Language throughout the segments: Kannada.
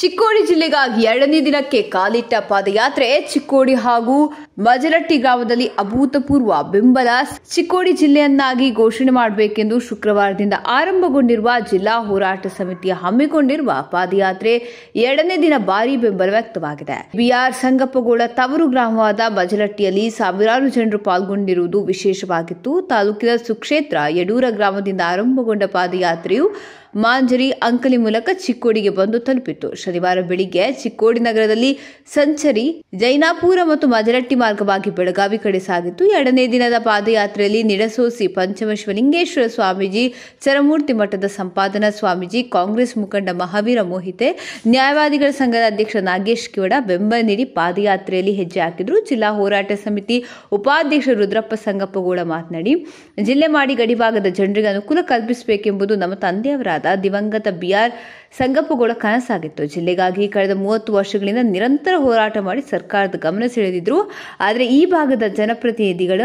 ಚಿಕ್ಕೋಡಿ ಜಿಲ್ಲೆಗಾಗಿ ಎರಡನೇ ದಿನಕ್ಕೆ ಕಾಲಿಟ್ಟ ಪಾದಯಾತ್ರೆ ಚಿಕ್ಕೋಡಿ ಹಾಗೂ ಮಜಲಟ್ಟಿ ಗ್ರಾಮದಲ್ಲಿ ಅಭೂತಪೂರ್ವ ಬೆಂಬಲ ಚಿಕ್ಕೋಡಿ ಜಿಲ್ಲೆಯನ್ನಾಗಿ ಘೋಷಣೆ ಮಾಡಬೇಕೆಂದು ಶುಕ್ರವಾರದಿಂದ ಆರಂಭಗೊಂಡಿರುವ ಜಿಲ್ಲಾ ಹೋರಾಟ ಸಮಿತಿ ಹಮ್ಮಿಕೊಂಡಿರುವ ಪಾದಯಾತ್ರೆ ಎರಡನೇ ದಿನ ಭಾರಿ ಬೆಂಬಲ ವ್ಯಕ್ತವಾಗಿದೆ ಬಿಆರ್ ಸಂಗಪ್ಪಗೌಡ ತವರು ಗ್ರಾಮವಾದ ಮಜಲಟ್ಟಿಯಲ್ಲಿ ಸಾವಿರಾರು ಜನರು ಪಾಲ್ಗೊಂಡಿರುವುದು ವಿಶೇಷವಾಗಿತ್ತು ತಾಲೂಕಿನ ಸುಕ್ಷೇತ್ರ ಯಡೂರ ಗ್ರಾಮದಿಂದ ಆರಂಭಗೊಂಡ ಪಾದಯಾತ್ರೆಯು ಮಾಂಜರಿ ಅಂಕಲಿ ಮೂಲಕ ಚಿಕ್ಕೋಡಿಗೆ ಬಂದು ತಲುಪಿತು ಶನಿವಾರ ಬೆಳಿಗ್ಗೆ ಚಿಕ್ಕೋಡಿ ನಗರದಲ್ಲಿ ಸಂಚರಿ ಜೈನಾಪುರ ಮತ್ತು ಮಜರಟ್ಟಿ ಮಾರ್ಗವಾಗಿ ಬೆಳಗಾವಿ ಕಡೆ ಸಾಗಿತ್ತು ಎರಡನೇ ದಿನದ ಪಾದಯಾತ್ರೆಯಲ್ಲಿ ನಿಡಸೋಸಿ ಶಿವಲಿಂಗೇಶ್ವರ ಸ್ವಾಮೀಜಿ ಚರಮೂರ್ತಿ ಮಠದ ಸಂಪಾದನಾ ಸ್ವಾಮೀಜಿ ಕಾಂಗ್ರೆಸ್ ಮುಖಂಡ ಮಹಾವೀರ ಮೋಹಿತೆ ನ್ಯಾಯವಾದಿಗಳ ಸಂಘದ ಅಧ್ಯಕ್ಷ ನಾಗೇಶ್ ಕಿವಡ ಬೆಂಬಲ ನೀಡಿ ಪಾದಯಾತ್ರೆಯಲ್ಲಿ ಹೆಜ್ಜೆ ಹಾಕಿದರು ಜಿಲ್ಲಾ ಹೋರಾಟ ಸಮಿತಿ ಉಪಾಧ್ಯಕ್ಷ ರುದ್ರಪ್ಪ ಸಂಗಪ್ಪಗೌಡ ಮಾತನಾಡಿ ಜಿಲ್ಲೆ ಮಾಡಿ ಗಡಿಭಾಗದ ಜನರಿಗೆ ಅನುಕೂಲ ಕಲ್ಪಿಸಬೇಕೆಂಬುದು ನಮ್ಮ ತಂದೆಯವರಾದ ದಿವಂಗತ ಬಿ ಆರ್ ಸಂಗಪ್ಪಗೌಡ ಕನಸಾಗಿತ್ತು ಜಿಲ್ಲೆಗಾಗಿ ಕಳೆದ ಮೂವತ್ತು ವರ್ಷಗಳಿಂದ ನಿರಂತರ ಹೋರಾಟ ಮಾಡಿ ಸರ್ಕಾರದ ಗಮನ ಸೆಳೆದಿದ್ರು ಆದರೆ ಈ ಭಾಗದ ಜನಪ್ರತಿನಿಧಿಗಳ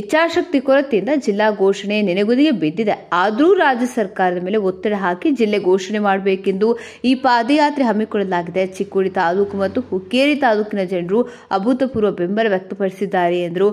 ಇಚ್ಛಾಶಕ್ತಿ ಕೊರತೆಯಿಂದ ಜಿಲ್ಲಾ ಘೋಷಣೆ ನೆನೆಗುದಿಗೆ ಬಿದ್ದಿದೆ ಆದರೂ ರಾಜ್ಯ ಸರ್ಕಾರದ ಮೇಲೆ ಒತ್ತಡ ಹಾಕಿ ಜಿಲ್ಲೆ ಘೋಷಣೆ ಮಾಡಬೇಕೆಂದು ಈ ಪಾದಯಾತ್ರೆ ಹಮ್ಮಿಕೊಳ್ಳಲಾಗಿದೆ ಚಿಕ್ಕೋಡಿ ತಾಲೂಕು ಮತ್ತು ಹುಕ್ಕೇರಿ ತಾಲೂಕಿನ ಜನರು ಅಭೂತಪೂರ್ವ ಬೆಂಬಲ ವ್ಯಕ್ತಪಡಿಸಿದ್ದಾರೆ ಎಂದರು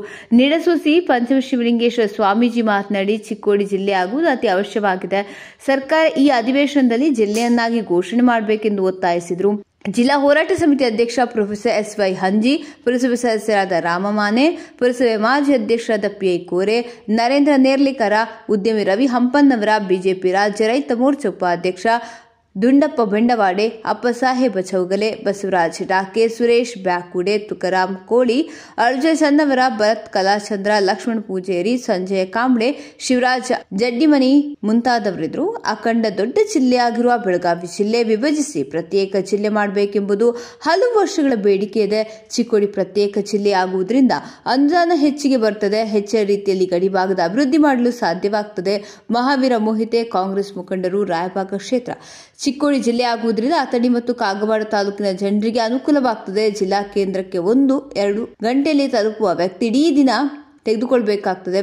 ಸಿ ಪಂಚಮಶಿವಲಿಂಗೇಶ್ವರ ಸ್ವಾಮೀಜಿ ಮಾತನಾಡಿ ಚಿಕ್ಕೋಡಿ ಜಿಲ್ಲೆ ಆಗುವುದು ಅತಿ ಅವಶ್ಯವಾಗಿದೆ ಸರ್ಕಾರ ಈ ಅಧಿವೇಶನದಲ್ಲಿ ಜಿಲ್ಲೆಯನ್ನಾಗಿ ಘೋಷಣೆ ಮಾಡಬೇಕೆಂದು ಒತ್ತಾಯಿಸಿದರು ಜಿಲ್ಲಾ ಹೋರಾಟ ಸಮಿತಿ ಅಧ್ಯಕ್ಷ ಪ್ರೊಫೆಸರ್ ಎಸ್ ವೈ ಹಂಜಿ ಪುರಸಭೆ ಸದಸ್ಯರಾದ ರಾಮಮಾನೆ ಪುರಸಭೆ ಮಾಜಿ ಅಧ್ಯಕ್ಷರಾದ ಪಿಐ ಕೋರೆ ನರೇಂದ್ರ ನೇರ್ಲಿಕರ ಉದ್ಯಮಿ ರವಿ ಹಂಪನ್ನವರ ಬಿಜೆಪಿ ರಾಜ್ಯ ರೈತ ಮೋರ್ಚಾ ಅಧ್ಯಕ್ಷ ದುಂಡಪ್ಪ ಬೆಂಡವಾಡೆ ಅಪ್ಪಸಾಹೇಬ ಚೌಗಲೆ ಬಸವರಾಜ್ ಡಾಕೆ ಸುರೇಶ್ ಬ್ಯಾಕುಡೆ ತುಕರಾಮ್ ಕೋಳಿ ಅರ್ಜಯ್ ಚಂದವರ ಭರತ್ ಕಲಾಚಂದ್ರ ಲಕ್ಷ್ಮಣ ಪೂಜೇರಿ ಸಂಜಯ ಕಾಂಬ್ಳೆ ಶಿವರಾಜ್ ಜಡ್ಡಿಮನಿ ಮುಂತಾದವರಿದ್ರು ಅಖಂಡ ದೊಡ್ಡ ಜಿಲ್ಲೆಯಾಗಿರುವ ಬೆಳಗಾವಿ ಜಿಲ್ಲೆ ವಿಭಜಿಸಿ ಪ್ರತ್ಯೇಕ ಜಿಲ್ಲೆ ಮಾಡಬೇಕೆಂಬುದು ಹಲವು ವರ್ಷಗಳ ಬೇಡಿಕೆ ಇದೆ ಚಿಕ್ಕೋಡಿ ಪ್ರತ್ಯೇಕ ಜಿಲ್ಲೆ ಆಗುವುದರಿಂದ ಅನುದಾನ ಹೆಚ್ಚಿಗೆ ಬರ್ತದೆ ಹೆಚ್ಚಿನ ರೀತಿಯಲ್ಲಿ ಗಡಿಭಾಗದ ಅಭಿವೃದ್ಧಿ ಮಾಡಲು ಸಾಧ್ಯವಾಗುತ್ತದೆ ಮಹಾವೀರ ಮೋಹಿತೆ ಕಾಂಗ್ರೆಸ್ ಮುಖಂಡರು ರಾಯಭಾಗ ಕ್ಷೇತ್ರ ಚಿಕ್ಕೋಡಿ ಜಿಲ್ಲೆ ಆಗುವುದರಿಂದ ಅಥಣಿ ಮತ್ತು ಕಾಗವಾಡ ತಾಲೂಕಿನ ಜನರಿಗೆ ಅನುಕೂಲವಾಗ್ತದೆ ಜಿಲ್ಲಾ ಕೇಂದ್ರಕ್ಕೆ ಒಂದು ಎರಡು ಗಂಟೆಯಲ್ಲಿ ತಲುಪುವ ವ್ಯಕ್ತಿ ಇಡೀ ದಿನ ತೆಗೆದುಕೊಳ್ಬೇಕಾಗ್ತದೆ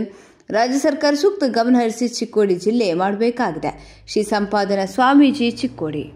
ರಾಜ್ಯ ಸರ್ಕಾರ ಸೂಕ್ತ ಗಮನಹರಿಸಿ ಚಿಕ್ಕೋಡಿ ಜಿಲ್ಲೆ ಮಾಡಬೇಕಾಗಿದೆ ಶ್ರೀ ಸಂಪಾದನಾ ಸ್ವಾಮೀಜಿ ಚಿಕ್ಕೋಡಿ